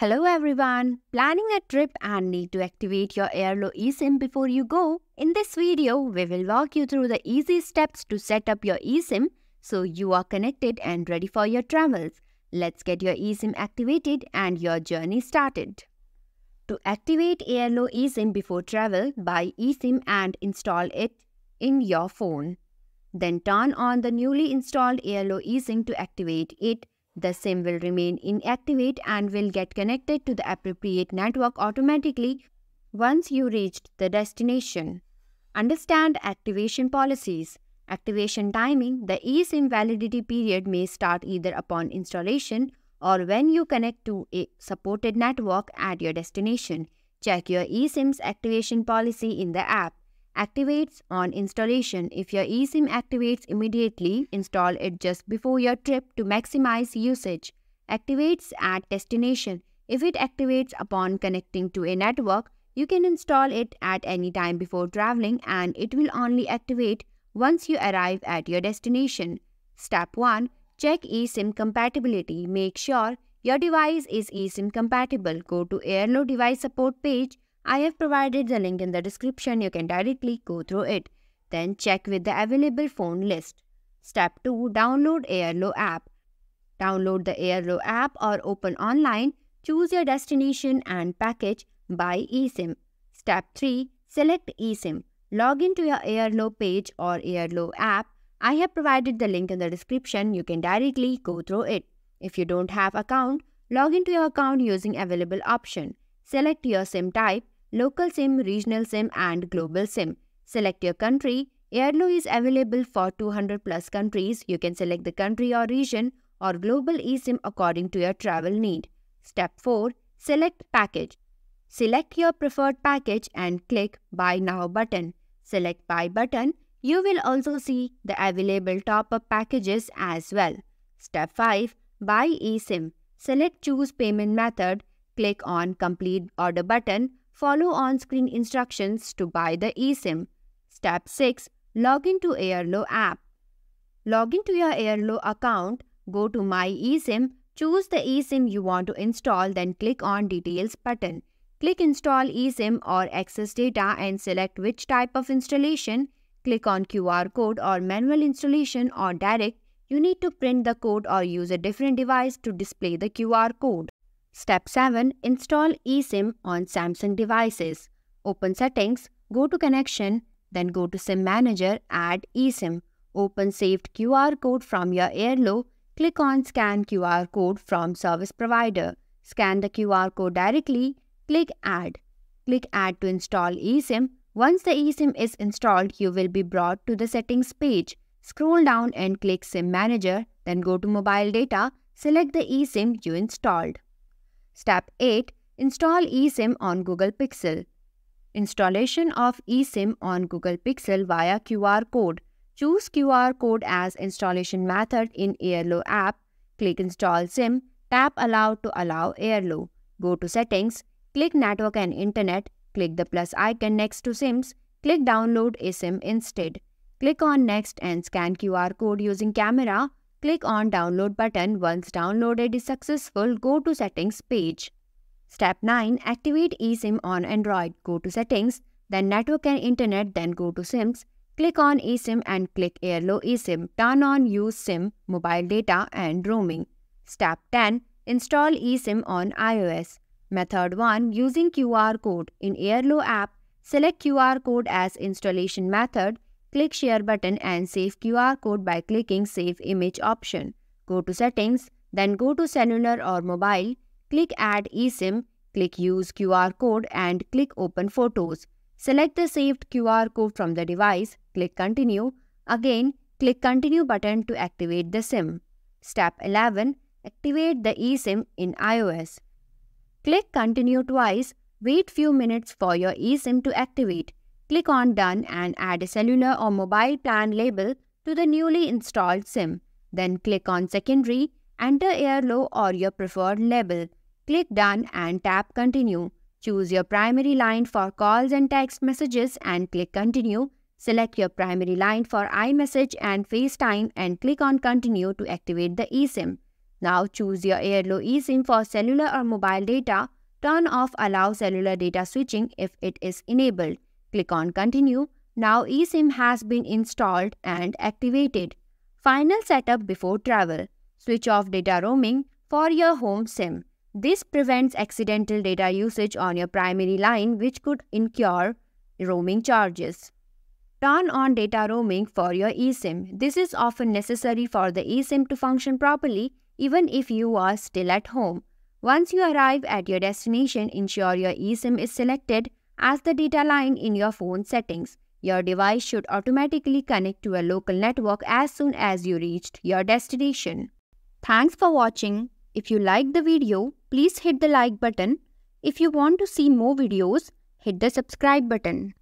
Hello everyone! Planning a trip and need to activate your Airlo eSIM before you go? In this video, we will walk you through the easy steps to set up your eSIM so you are connected and ready for your travels. Let's get your eSIM activated and your journey started. To activate Airlo eSIM before travel, buy eSIM and install it in your phone. Then turn on the newly installed Airlo eSIM to activate it the SIM will remain inactivate and will get connected to the appropriate network automatically once you reached the destination. Understand activation policies. Activation timing, the eSIM validity period may start either upon installation or when you connect to a supported network at your destination. Check your eSIM's activation policy in the app activates on installation. If your eSIM activates immediately, install it just before your trip to maximize usage. Activates at destination. If it activates upon connecting to a network, you can install it at any time before traveling and it will only activate once you arrive at your destination. Step 1. Check eSIM compatibility. Make sure your device is eSIM compatible. Go to AirNode device support page I have provided the link in the description. You can directly go through it. Then check with the available phone list. Step 2. Download Airlo app. Download the Airlo app or open online. Choose your destination and package by eSIM. Step 3. Select eSIM. Log into your Airlo page or Airlo app. I have provided the link in the description. You can directly go through it. If you don't have account, log into your account using available option. Select your SIM type, local SIM, regional SIM and global SIM. Select your country. Airlo is available for 200 plus countries. You can select the country or region or global eSIM according to your travel need. Step 4. Select package. Select your preferred package and click Buy Now button. Select Buy button. You will also see the available top-up packages as well. Step 5. Buy eSIM. Select Choose Payment Method Click on Complete Order button. Follow on-screen instructions to buy the eSIM. Step 6. Log into Airlo app. Log into your Airlo account. Go to My eSIM. Choose the eSIM you want to install then click on Details button. Click Install eSIM or Access Data and select which type of installation. Click on QR code or manual installation or direct. You need to print the code or use a different device to display the QR code. Step 7. Install eSIM on Samsung devices. Open Settings, go to Connection, then go to SIM Manager, add eSIM. Open saved QR code from your Airlo, click on Scan QR code from Service Provider. Scan the QR code directly, click Add. Click Add to install eSIM. Once the eSIM is installed, you will be brought to the Settings page. Scroll down and click SIM Manager, then go to Mobile Data, select the eSIM you installed. Step 8. Install eSIM on Google Pixel. Installation of eSIM on Google Pixel via QR code. Choose QR code as installation method in Airlo app. Click Install SIM. Tap Allow to allow Airlo. Go to Settings. Click Network and Internet. Click the plus icon next to SIMs. Click Download eSIM SIM instead. Click on Next and scan QR code using camera Click on download button. Once downloaded is successful, go to settings page. Step 9. Activate eSIM on Android. Go to settings, then network and internet, then go to SIMs. Click on eSIM and click Airlo eSIM. Turn on use SIM, mobile data and roaming. Step 10. Install eSIM on iOS. Method 1. Using QR code. In Airlo app, select QR code as installation method Click Share button and save QR code by clicking Save Image option. Go to Settings, then go to Cellular or Mobile, click Add eSIM, click Use QR code and click Open Photos. Select the saved QR code from the device, click Continue. Again, click Continue button to activate the SIM. Step 11. Activate the eSIM in iOS. Click Continue twice, wait few minutes for your eSIM to activate. Click on Done and add a cellular or mobile plan label to the newly installed SIM. Then click on Secondary, enter Airlo or your preferred label. Click Done and tap Continue. Choose your primary line for calls and text messages and click Continue. Select your primary line for iMessage and FaceTime and click on Continue to activate the eSIM. Now choose your Airlo eSIM for cellular or mobile data. Turn off Allow cellular data switching if it is enabled. Click on continue. Now eSIM has been installed and activated. Final setup before travel. Switch off data roaming for your home SIM. This prevents accidental data usage on your primary line which could incur roaming charges. Turn on data roaming for your eSIM. This is often necessary for the eSIM to function properly even if you are still at home. Once you arrive at your destination, ensure your eSIM is selected as the data line in your phone settings. Your device should automatically connect to a local network as soon as you reached your destination. Thanks for watching. If you like the video, please hit the like button. If you want to see more videos, hit the subscribe button.